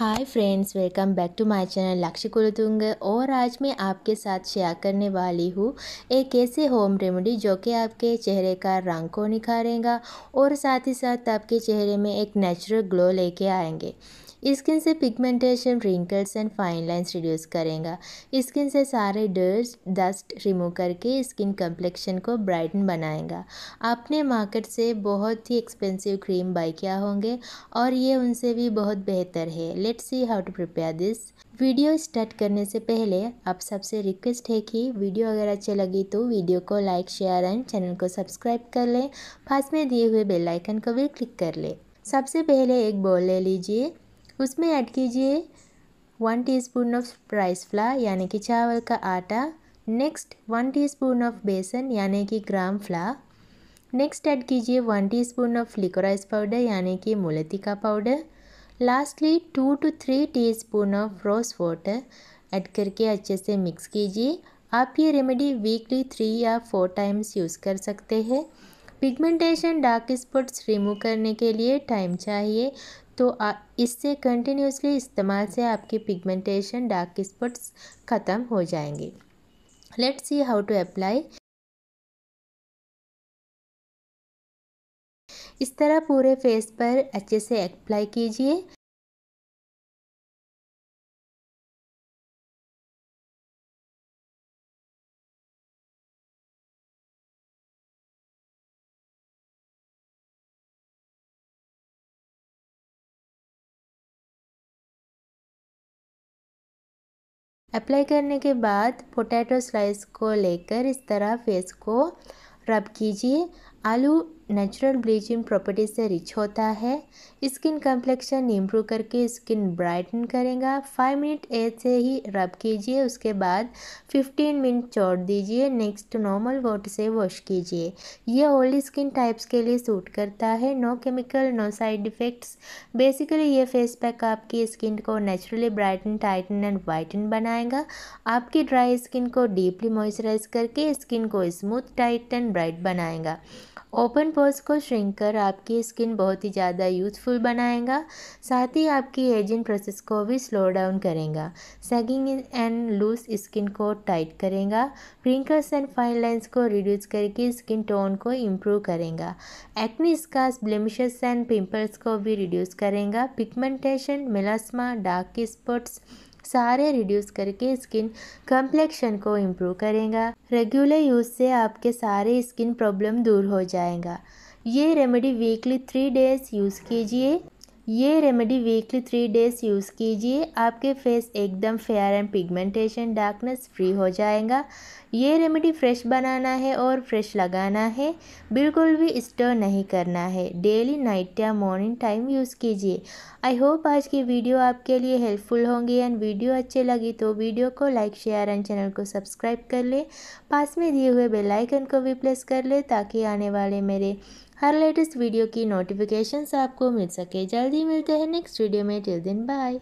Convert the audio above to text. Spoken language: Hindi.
hi friends welcome back to my channel Lakshya Kultung और आज मैं आपके साथ शेयर करने वाली हूँ एक ऐसे होम रेमेडी जो कि आपके चेहरे का रंग को निखारेगा और साथ ही साथ आपके चेहरे में एक नेचुरल ग्लो लेके आएंगे स्किन से pigmentation wrinkles and fine lines reduce करेगा स्किन से सारे डर्स डस्ट रिमूव करके स्किन कम्प्लेक्शन को ब्राइटन बनाएगा आपने मार्केट से बहुत ही एक्सपेंसिव क्रीम बाई किया होंगे और ये उनसे भी बहुत बेहतर है let's see how to prepare this video start करने से पहले आप सबसे रिक्वेस्ट है कि वीडियो अगर अच्छी लगी तो वीडियो को लाइक शेयर एंड चैनल को सब्सक्राइब कर लें पास में दिए हुए बेल आइकन को भी क्लिक कर लें सबसे पहले एक बॉल ले लीजिए उसमें ऐड कीजिए one teaspoon of rice flour यानी कि चावल का आटा next one teaspoon of besan यानी कि ग्राम फ्ला नेक्स्ट ऐड कीजिए one teaspoon of liquorice powder यानी कि मुलती का powder lastly two two three teaspoon of rose water add करके अच्छे से मिक्स कीजिए आप ये रेमेडी वीकली थ्री या फोर टाइम्स यूज़ कर सकते हैं पिगमेंटेशन डार्क स्पॉट्स रिमूव करने के लिए टाइम चाहिए तो इससे कंटिन्यूसली इस्तेमाल से आपके पिगमेंटेशन डार्क स्पॉट्स ख़त्म हो जाएंगे let's see how to apply इस तरह पूरे फेस पर अच्छे से अप्लाई कीजिए अप्लाई करने के बाद पोटैटो स्लाइस को लेकर इस तरह फेस को रब कीजिए आलू नेचुरल ब्लीचिंग प्रॉपर्टी से रिच होता है स्किन कम्प्लेक्शन इम्प्रूव करके स्किन ब्राइटन करेगा फाइव मिनट एज से ही रब कीजिए उसके बाद फिफ्टीन मिनट छोड़ दीजिए नेक्स्ट नॉर्मल वाटर से वॉश कीजिए यह ओल्ड स्किन टाइप्स के लिए सूट करता है no chemical no side effects basically ये फेस पैक आपकी स्किन को naturally brighten tighten and whiten बनाएगा आपकी ड्राई स्किन को डीपली मॉइस्चराइज करके स्किन को स्मूथ टाइट एंड ब्राइट बनाएगा ओपन पोर्स को श्रिंक कर आपकी स्किन बहुत ही ज़्यादा यूजफुल बनाएगा साथ ही आपकी एजिंग प्रोसेस को भी स्लो डाउन करेगा सेगिंग एंड लूज स्किन को टाइट करेगा प्रिंकल्स एंड फाइन लाइन्स को रिड्यूस करके स्किन टोन को इम्प्रूव करेगा acne scars blemishes and pimples को भी रिड्यूस करेगा पिगमेंटेशन मेलास्मा डार्क स्पॉट्स सारे रिड्यूस करके स्किन कम्प्लेक्शन को इम्प्रूव करेगा रेगुलर यूज़ से आपके सारे स्किन प्रॉब्लम दूर हो जाएगा ये remedy weekly three days use कीजिए ये remedy weekly three days use कीजिए आपके फेस एकदम fair and pigmentation darkness free हो जाएगा ये रेमेडी फ्रेश बनाना है और फ्रेश लगाना है बिल्कुल भी स्टोर नहीं करना है डेली नाइट या मॉर्निंग टाइम यूज़ कीजिए आई होप आज की वीडियो आपके लिए हेल्पफुल होंगी एंड वीडियो अच्छी लगी तो वीडियो को लाइक शेयर एंड चैनल को सब्सक्राइब कर लें पास में दिए हुए बेलाइकन को भी प्रेस कर लें ताकि आने वाले मेरे हर लेटेस्ट वीडियो की नोटिफिकेशन आपको मिल सके जल्दी मिलते हैं नेक्स्ट वीडियो में टिल दिन बाय